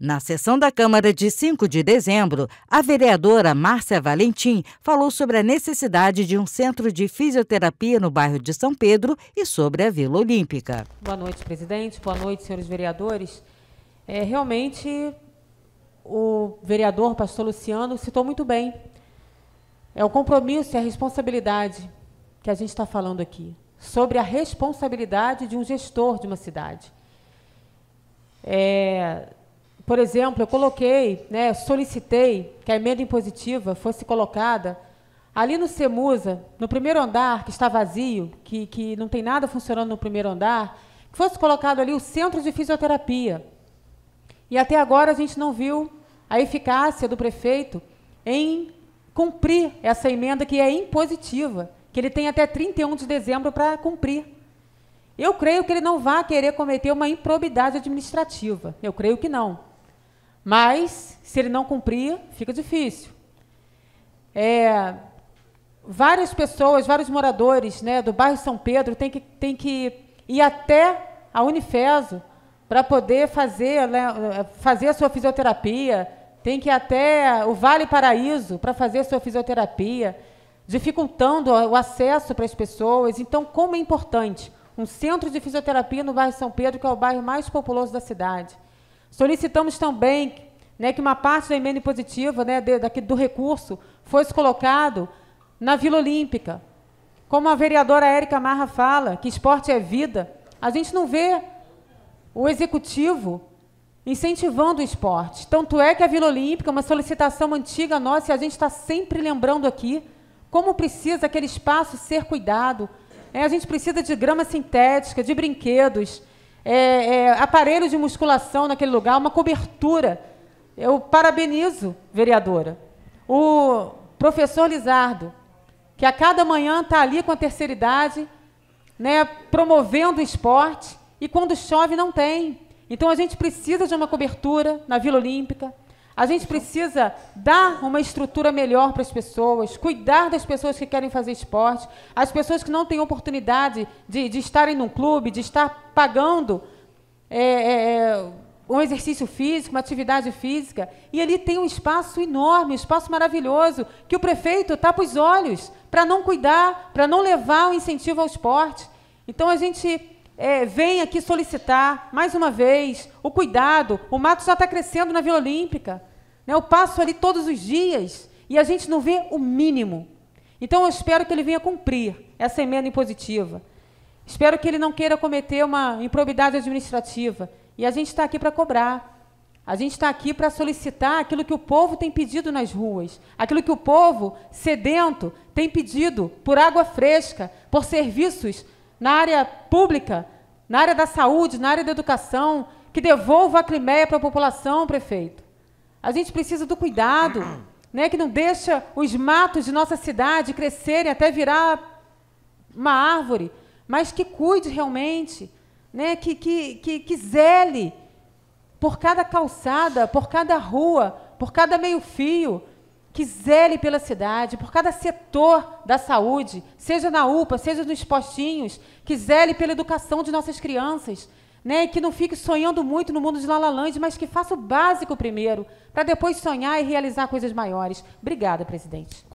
Na sessão da Câmara de 5 de dezembro, a vereadora Márcia Valentim falou sobre a necessidade de um centro de fisioterapia no bairro de São Pedro e sobre a Vila Olímpica. Boa noite, presidente. Boa noite, senhores vereadores. É, realmente, o vereador pastor Luciano citou muito bem. É o compromisso e a responsabilidade que a gente está falando aqui. Sobre a responsabilidade de um gestor de uma cidade. É, por exemplo, eu coloquei, né, solicitei que a emenda impositiva fosse colocada ali no CEMUSA, no primeiro andar, que está vazio, que, que não tem nada funcionando no primeiro andar, que fosse colocado ali o centro de fisioterapia. E até agora a gente não viu a eficácia do prefeito em cumprir essa emenda que é impositiva, que ele tem até 31 de dezembro para cumprir. Eu creio que ele não vai querer cometer uma improbidade administrativa. Eu creio que não. Mas, se ele não cumprir, fica difícil. É, várias pessoas, vários moradores né, do bairro São Pedro têm que, têm que ir até a Unifeso para poder fazer, né, fazer a sua fisioterapia, tem que ir até o Vale Paraíso para fazer a sua fisioterapia, dificultando o acesso para as pessoas. Então, como é importante um centro de fisioterapia no bairro São Pedro, que é o bairro mais populoso da cidade. Solicitamos também né, que uma parte da emenda impositiva né, de, daqui, do recurso fosse colocado na Vila Olímpica. Como a vereadora Érica Marra fala, que esporte é vida, a gente não vê o executivo incentivando o esporte. Tanto é que a Vila Olímpica é uma solicitação antiga nossa e a gente está sempre lembrando aqui como precisa aquele espaço ser cuidado. É, a gente precisa de grama sintética, de brinquedos, é, é, aparelho de musculação naquele lugar, uma cobertura. Eu parabenizo, vereadora, o professor Lizardo, que a cada manhã está ali com a terceira idade, né, promovendo o esporte, e quando chove não tem. Então a gente precisa de uma cobertura na Vila Olímpica, a gente precisa dar uma estrutura melhor para as pessoas, cuidar das pessoas que querem fazer esporte, as pessoas que não têm oportunidade de, de estarem num clube, de estar pagando é, é, é um exercício físico, uma atividade física. E ali tem um espaço enorme, um espaço maravilhoso, que o prefeito tapa os olhos para não cuidar, para não levar o incentivo ao esporte. Então a gente é, vem aqui solicitar, mais uma vez, o cuidado. O mato já está crescendo na Vila Olímpica. Né? Eu passo ali todos os dias e a gente não vê o mínimo. Então, eu espero que ele venha cumprir essa emenda impositiva. Espero que ele não queira cometer uma improbidade administrativa. E a gente está aqui para cobrar. A gente está aqui para solicitar aquilo que o povo tem pedido nas ruas, aquilo que o povo sedento tem pedido por água fresca, por serviços na área pública, na área da saúde, na área da educação, que devolva a Crimeia para a população, prefeito. A gente precisa do cuidado, né, que não deixa os matos de nossa cidade crescerem até virar uma árvore, mas que cuide realmente, né, que, que, que, que zele por cada calçada, por cada rua, por cada meio-fio, que zele pela cidade, por cada setor da saúde, seja na UPA, seja nos postinhos, que zele pela educação de nossas crianças, né? que não fique sonhando muito no mundo de Lalaland, mas que faça o básico primeiro, para depois sonhar e realizar coisas maiores. Obrigada, presidente.